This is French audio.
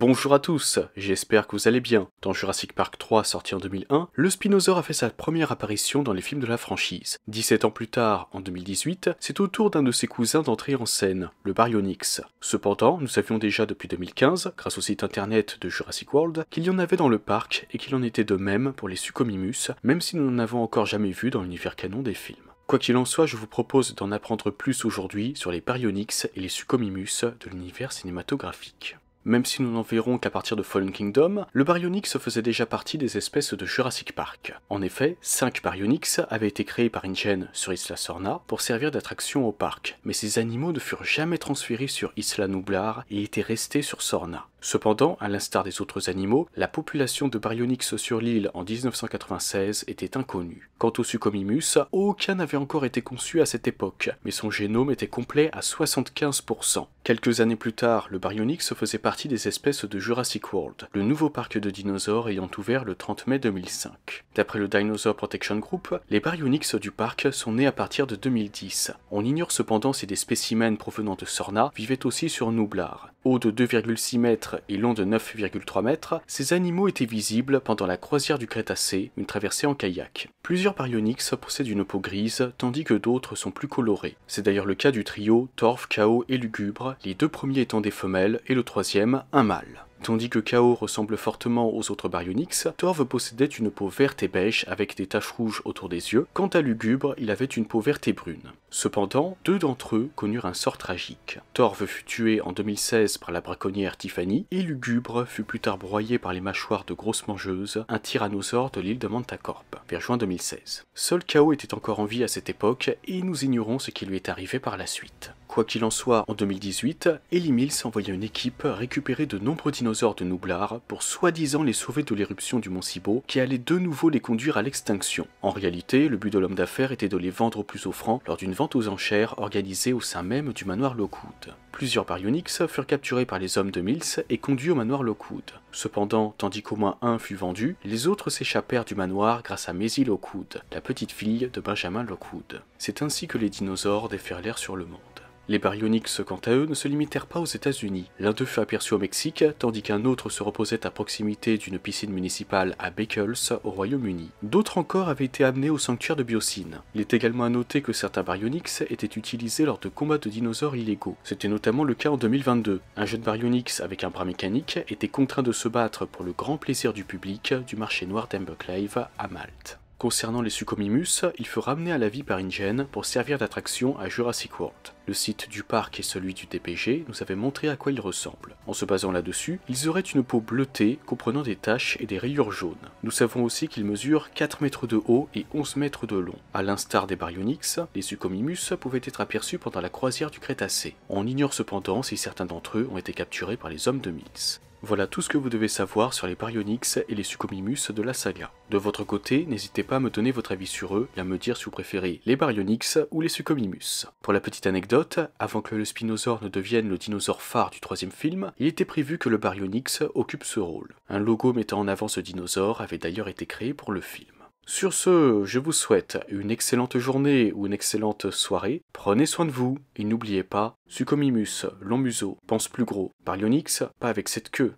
Bonjour à tous, j'espère que vous allez bien. Dans Jurassic Park 3 sorti en 2001, le Spinosaur a fait sa première apparition dans les films de la franchise. 17 ans plus tard, en 2018, c'est au tour d'un de ses cousins d'entrer en scène, le Baryonyx. Cependant, nous savions déjà depuis 2015, grâce au site internet de Jurassic World, qu'il y en avait dans le parc et qu'il en était de même pour les sucomimus même si nous n'en avons encore jamais vu dans l'univers canon des films. Quoi qu'il en soit, je vous propose d'en apprendre plus aujourd'hui sur les Baryonyx et les sucomimus de l'univers cinématographique. Même si nous n'en verrons qu'à partir de Fallen Kingdom, le Baryonyx faisait déjà partie des espèces de Jurassic Park. En effet, 5 Baryonyx avaient été créés par InGen sur Isla Sorna pour servir d'attraction au parc, mais ces animaux ne furent jamais transférés sur Isla Nublar et étaient restés sur Sorna. Cependant, à l'instar des autres animaux, la population de Baryonyx sur l'île en 1996 était inconnue. Quant au Suchomimus, aucun n'avait encore été conçu à cette époque, mais son génome était complet à 75%. Quelques années plus tard, le Baryonyx faisait partie des espèces de Jurassic World, le nouveau parc de dinosaures ayant ouvert le 30 mai 2005. D'après le Dinosaur Protection Group, les Baryonyx du parc sont nés à partir de 2010. On ignore cependant si des spécimens provenant de Sorna vivaient aussi sur Nublar. Haut de 2,6 mètres et long de 9,3 mètres, ces animaux étaient visibles pendant la croisière du Crétacé, une traversée en kayak. Plusieurs baryonyx possèdent une peau grise, tandis que d'autres sont plus colorés. C'est d'ailleurs le cas du trio Torf, Chaos et Lugubre, les deux premiers étant des femelles et le troisième un mâle. Tandis que Kao ressemble fortement aux autres Baryonyx, Thorve possédait une peau verte et beige avec des taches rouges autour des yeux, quant à Lugubre, il avait une peau verte et brune. Cependant, deux d'entre eux connurent un sort tragique. Thorve fut tué en 2016 par la braconnière Tiffany, et Lugubre fut plus tard broyé par les mâchoires de grosses mangeuses, un tyrannosaure de l'île de Mantacorp, vers juin 2016. Seul Kao était encore en vie à cette époque, et nous ignorons ce qui lui est arrivé par la suite. Quoi qu'il en soit, en 2018, Ellie Mills envoya une équipe récupérer de nombreux dinosaures de Nublar pour soi-disant les sauver de l'éruption du mont Cibo qui allait de nouveau les conduire à l'extinction. En réalité, le but de l'homme d'affaires était de les vendre au plus offrant lors d'une vente aux enchères organisée au sein même du manoir Lockwood. Plusieurs Baryonyx furent capturés par les hommes de Mills et conduits au manoir Lockwood. Cependant, tandis qu'au moins un fut vendu, les autres s'échappèrent du manoir grâce à Maisie Lockwood, la petite fille de Benjamin Lockwood. C'est ainsi que les dinosaures déferlèrent sur le monde. Les baryonyx, quant à eux, ne se limitèrent pas aux États-Unis. L'un d'eux fut aperçu au Mexique, tandis qu'un autre se reposait à proximité d'une piscine municipale à Beckles, au Royaume-Uni. D'autres encore avaient été amenés au sanctuaire de Biocine. Il est également à noter que certains baryonyx étaient utilisés lors de combats de dinosaures illégaux. C'était notamment le cas en 2022. Un jeune baryonyx avec un bras mécanique était contraint de se battre pour le grand plaisir du public du marché noir d'Emberclave à Malte. Concernant les Sucomimus, ils furent ramenés à la vie par InGen pour servir d'attraction à Jurassic World. Le site du parc et celui du TPG nous avaient montré à quoi ils ressemblent. En se basant là-dessus, ils auraient une peau bleutée comprenant des taches et des rayures jaunes. Nous savons aussi qu'ils mesurent 4 mètres de haut et 11 mètres de long. À l'instar des Baryonyx, les Sucomimus pouvaient être aperçus pendant la croisière du Crétacé. On ignore cependant si certains d'entre eux ont été capturés par les hommes de Mix. Voilà tout ce que vous devez savoir sur les Baryonyx et les Sucomimus de la saga. De votre côté, n'hésitez pas à me donner votre avis sur eux et à me dire si vous préférez les Baryonyx ou les Sucomimus. Pour la petite anecdote, avant que le Spinosaure ne devienne le dinosaure phare du troisième film, il était prévu que le Baryonyx occupe ce rôle. Un logo mettant en avant ce dinosaure avait d'ailleurs été créé pour le film. Sur ce, je vous souhaite une excellente journée ou une excellente soirée. Prenez soin de vous et n'oubliez pas, Sucomimus, long museau, pense plus gros. Par Lionix, pas avec cette queue.